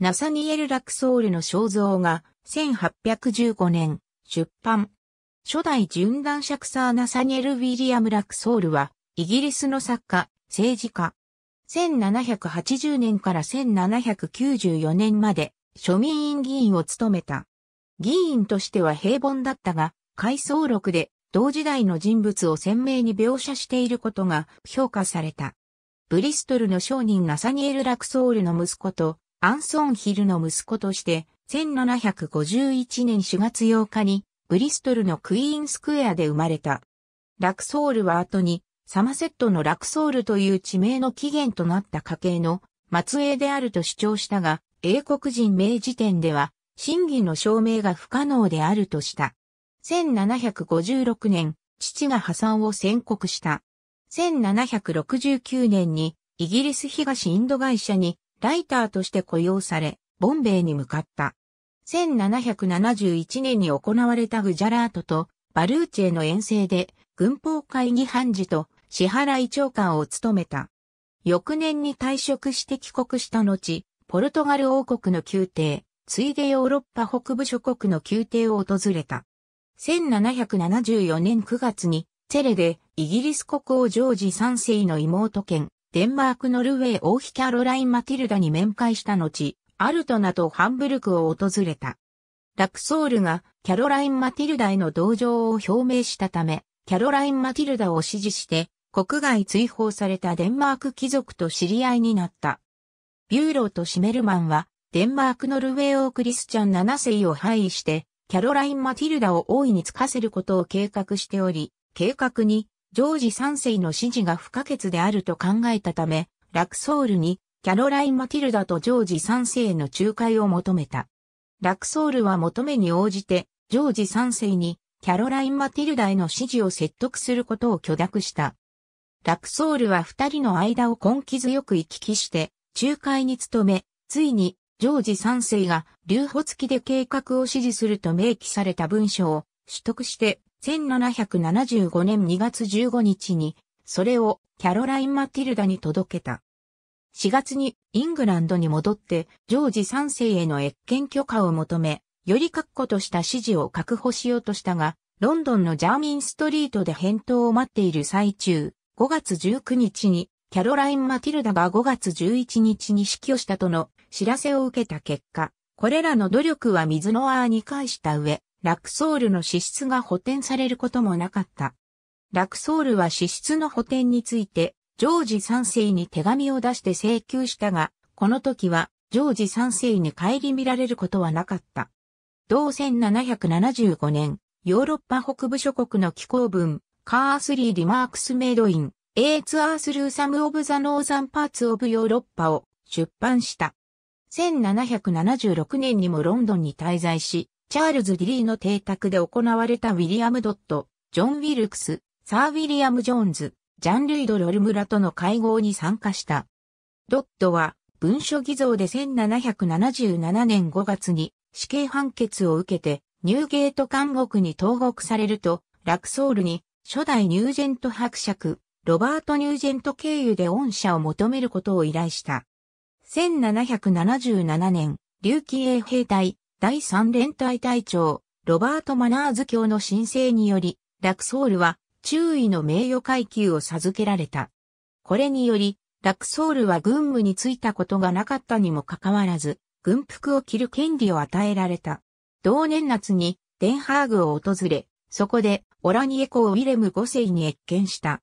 ナサニエル・ラクソールの肖像が1815年出版。初代純男爵サーナサニエル・ウィリアム・ラクソールはイギリスの作家、政治家。1780年から1794年まで庶民院議員を務めた。議員としては平凡だったが、回想録で同時代の人物を鮮明に描写していることが評価された。ブリストルの商人ナサニエル・ラクソールの息子とアンソンヒルの息子として、1751年4月8日に、ブリストルのクイーンスクエアで生まれた。ラクソールは後に、サマセットのラクソールという地名の起源となった家系の末裔であると主張したが、英国人名時点では、真偽の証明が不可能であるとした。1756年、父が破産を宣告した。1769年に、イギリス東インド会社にライターとして雇用され、ボンベイに向かった。1771年に行われたグジャラートとバルーチェの遠征で軍法会議判事と支払い長官を務めた。翌年に退職して帰国した後、ポルトガル王国の宮廷、ついでヨーロッパ北部諸国の宮廷を訪れた。1774年9月に、セレでイギリス国王ジョージ3世の妹兼、デンマークノルウェー王妃キャロライン・マティルダに面会した後、アルトナとハンブルクを訪れた。ラクソールがキャロライン・マティルダへの同情を表明したため、キャロライン・マティルダを支持して国外追放されたデンマーク貴族と知り合いになった。ビューローとシメルマンはデンマークノルウェー王クリスチャン7世を廃位してキャロライン・マティルダを大いにつかせることを計画しており、計画にジョージ三世の支持が不可欠であると考えたため、ラクソールにキャロライン・マティルダとジョージ三世への仲介を求めた。ラクソールは求めに応じて、ジョージ三世にキャロライン・マティルダへの支持を説得することを許諾した。ラクソールは二人の間を根気強く行き来して、仲介に努め、ついに、ジョージ三世が留保付きで計画を支持すると明記された文書を取得して1775年2月15日に、それをキャロライン・マティルダに届けた。4月にイングランドに戻って、ジョージ3世への越権許可を求め、より確固とした支持を確保しようとしたが、ロンドンのジャーミンストリートで返答を待っている最中、5月19日に、キャロライン・マティルダが5月11日に死去したとの知らせを受けた結果、これらの努力は水の泡に返した上、ラクソールの資質が補填されることもなかった。ラクソールは資質の補填について、ジョージ3世に手紙を出して請求したが、この時は、ジョージ3世に帰り見られることはなかった。同1775年、ヨーロッパ北部諸国の気候文、カースリー・リマークス・メイドイン、エーツ・アース・ルーサム・オブ・ザ・ノーザン・パーツ・オブ・ヨーロッパを出版した。1776年にもロンドンに滞在し、チャールズ・ディリーの邸宅で行われたウィリアム・ドット、ジョン・ウィルクス、サー・ウィリアム・ジョーンズ、ジャン・ルイド・ロルムラとの会合に参加した。ドットは文書偽造で1777年5月に死刑判決を受けてニューゲート監獄に投獄されると、ラクソールに初代ニュージェント伯爵、ロバート・ニュージェント経由で恩赦を求めることを依頼した。1777年、竜騎衛兵隊、第三連隊隊長、ロバート・マナーズ教の申請により、ラクソールは中尉の名誉階級を授けられた。これにより、ラクソールは軍務に就いたことがなかったにもかかわらず、軍服を着る権利を与えられた。同年夏にデンハーグを訪れ、そこでオラニエ公ウィレム5世に越見した。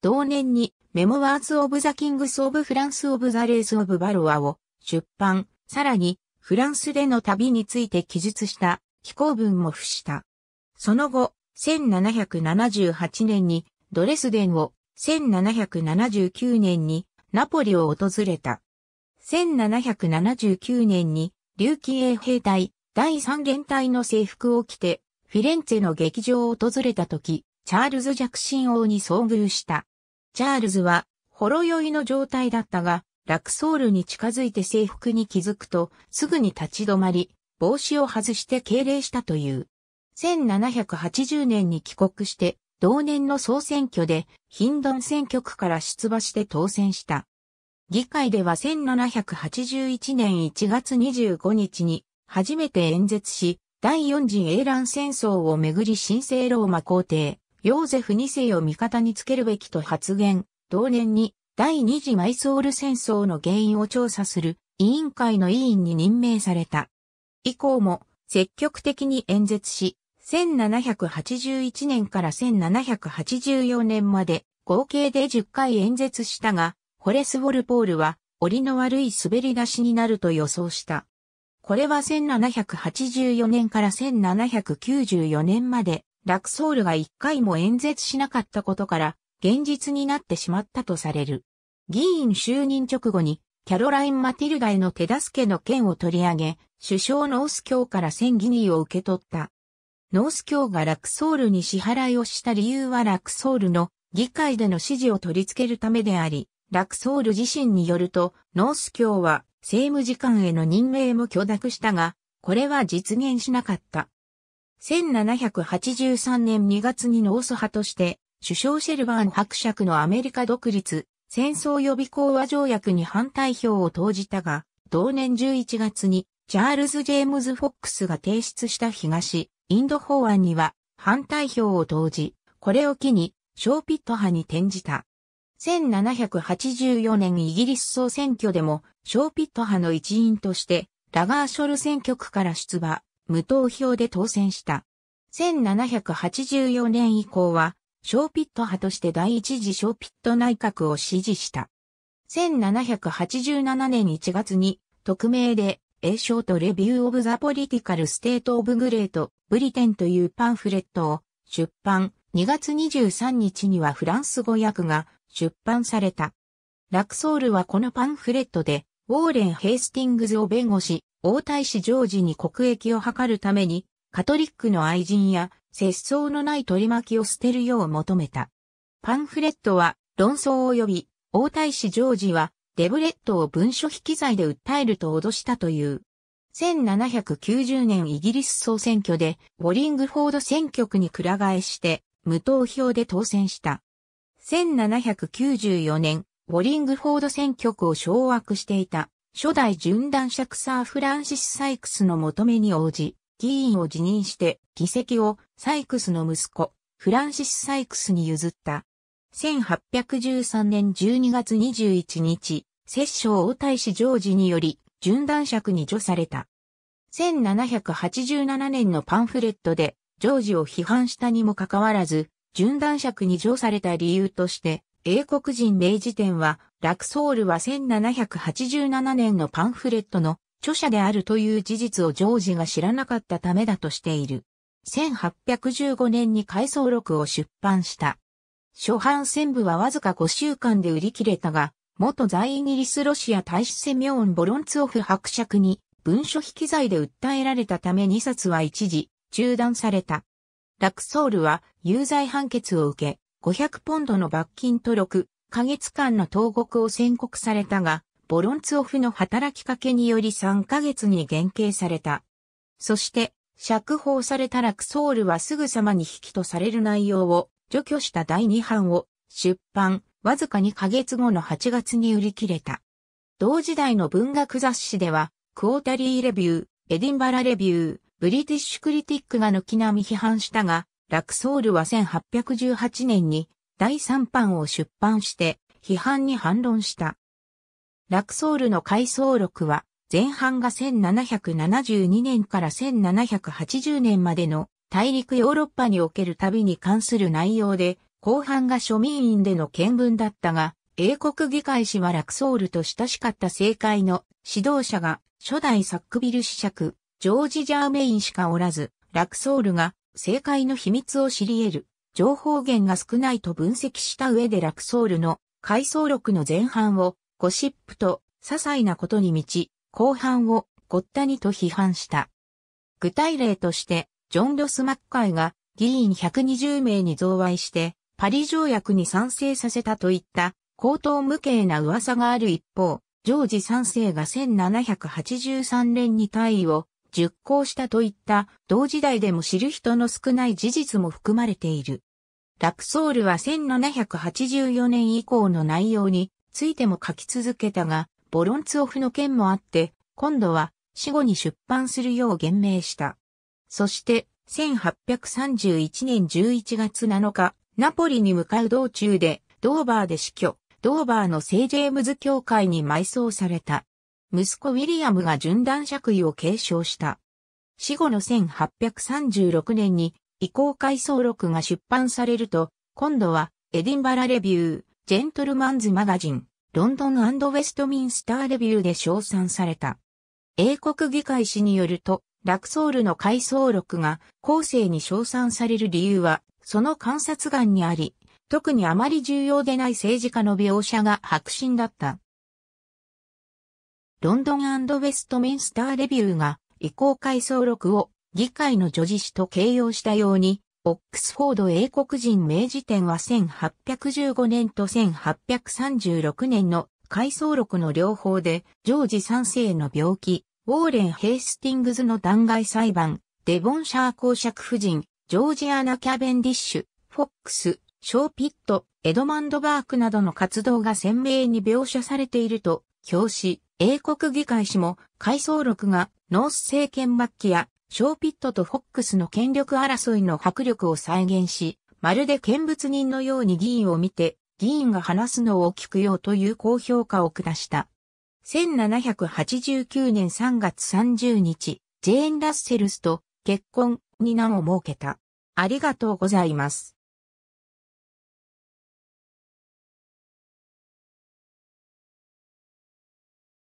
同年にメモワーズ・オブ・ザ・キングス・オブ・フランス・オブ・ザ・レース・オブ・バロアを出版、さらにフランスでの旅について記述した寄稿文も付した。その後、1778年にドレスデンを、1779年にナポリを訪れた。1779年に琉球衛兵隊第三連隊の制服を着て、フィレンツェの劇場を訪れた時、チャールズ・ジャクシン王に遭遇した。チャールズは、ほろ酔いの状態だったが、ラクソールに近づいて制服に気づくと、すぐに立ち止まり、帽子を外して敬礼したという。1780年に帰国して、同年の総選挙で、ヒンドン選挙区から出馬して当選した。議会では1781年1月25日に、初めて演説し、第4次英乱戦争をめぐり神聖ローマ皇帝、ヨーゼフ2世を味方につけるべきと発言、同年に第二次マイソール戦争の原因を調査する委員会の委員に任命された。以降も積極的に演説し、1781年から1784年まで合計で10回演説したが、ホレス・ウォルポールは、折の悪い滑り出しになると予想した。これは1784年から1794年まで、ラクソールが1回も演説しなかったことから、現実になってしまったとされる。議員就任直後に、キャロライン・マティルガへの手助けの件を取り上げ、首相ノース教から1000ギニーを受け取った。ノース教がラクソールに支払いをした理由はラクソールの議会での支持を取り付けるためであり、ラクソール自身によると、ノース教は政務次官への任命も許諾したが、これは実現しなかった。1783年2月にノース派として、首相シェルバーン伯爵のアメリカ独立、戦争予備講和条約に反対票を投じたが、同年11月にチャールズ・ジェームズ・フォックスが提出した東、インド法案には反対票を投じ、これを機にショーピット派に転じた。1784年イギリス総選挙でも、ショーピット派の一員として、ラガーショル選挙区から出馬、無投票で当選した。1784年以降は、ショーピット派として第一次ショーピット内閣を支持した。1787年1月に、匿名で、英称とレビューオブザポリティカルステートオブグレート、ブリテンというパンフレットを出版、2月23日にはフランス語訳が出版された。ラクソールはこのパンフレットで、ウォーレン・ヘイスティングズを弁護し、王太子ジョージに国益を図るために、カトリックの愛人や節操のない取り巻きを捨てるよう求めた。パンフレットは論争を呼び、王太子ジョージはデブレットを文書引き罪で訴えると脅したという。1790年イギリス総選挙で、ウォリングフォード選挙区に倶替えして、無投票で当選した。1794年、ウォリングフォード選挙区を掌握していた、初代断者クサー・フランシス・サイクスの求めに応じ、議員を辞任して議席をサイクスの息子、フランシス・サイクスに譲った。1813年12月21日、摂政王太子ジョージにより、順断爵に除された。1787年のパンフレットで、ジョージを批判したにもかかわらず、順断爵に除された理由として、英国人明治典は、ラクソールは1787年のパンフレットの著者であるという事実をジョージが知らなかったためだとしている。1815年に回想録を出版した。初版戦部はわずか5週間で売り切れたが、元在イギリスロシア大使セミオン・ボロンツオフ伯爵に文書引き罪で訴えられたため2冊は一時中断された。ラクソールは有罪判決を受け、500ポンドの罰金と6ヶ月間の投獄を宣告されたが、ボロンツオフの働きかけにより3ヶ月に減刑された。そして、釈放されたラクソールはすぐさまに引きとされる内容を除去した第2版を出版、わずか2ヶ月後の8月に売り切れた。同時代の文学雑誌では、クォータリーレビュー、エディンバラレビュー、ブリティッシュクリティックが軒並み批判したが、ラクソールは1818年に第3版を出版して批判に反論した。ラクソールの回想録は、前半が1772年から1780年までの大陸ヨーロッパにおける旅に関する内容で、後半が庶民院での見聞だったが、英国議会史はラクソールと親しかった政界の指導者が初代サックビル子爵、ジョージ・ジャーメインしかおらず、ラクソールが政界の秘密を知り得る情報源が少ないと分析した上でラクソールの回想録の前半をゴシップと些細なことに満ち、後半をごったにと批判した。具体例として、ジョン・ロス・マッカイが議員120名に贈賄して、パリ条約に賛成させたといった、口頭無形な噂がある一方、ジョージ三世が1783年に退位を熟考したといった同時代でも知る人の少ない事実も含まれている。ラクソールは1784年以降の内容についても書き続けたが、ボロンツオフの件もあって、今度は死後に出版するよう言明した。そして、1831年11月7日、ナポリに向かう道中で、ドーバーで死去、ドーバーの聖ジェームズ教会に埋葬された。息子ウィリアムが順断爵位を継承した。死後の1836年に、移行回想録が出版されると、今度はエディンバラレビュー、ジェントルマンズマガジン、ロンドンウェストミンスターレビューで称賛された。英国議会誌によると、ラクソールの回想録が後世に称賛される理由は、その観察眼にあり、特にあまり重要でない政治家の描写が白真だった。ロンドンウェストミンスターレビューが、移行回想録を議会の女児史と形容したように、オックスフォード英国人名治典は1815年と1836年の回想録の両方で、ジョージ3世の病気、ウォーレン・ヘイスティングズの弾劾裁判、デボンシャー公爵夫人、ジョージアナ・キャベンディッシュ、フォックス、ショーピット、エドマンド・バークなどの活動が鮮明に描写されていると、表紙、英国議会誌も、回想録が、ノース政権末期やショーピットとフォックスの権力争いの迫力を再現し、まるで見物人のように議員を見て、議員が話すのを聞くようという高評価を下した。1789年3月30日、ジェーン・ラッセルスと結婚に名を設けた。ありがとうございます。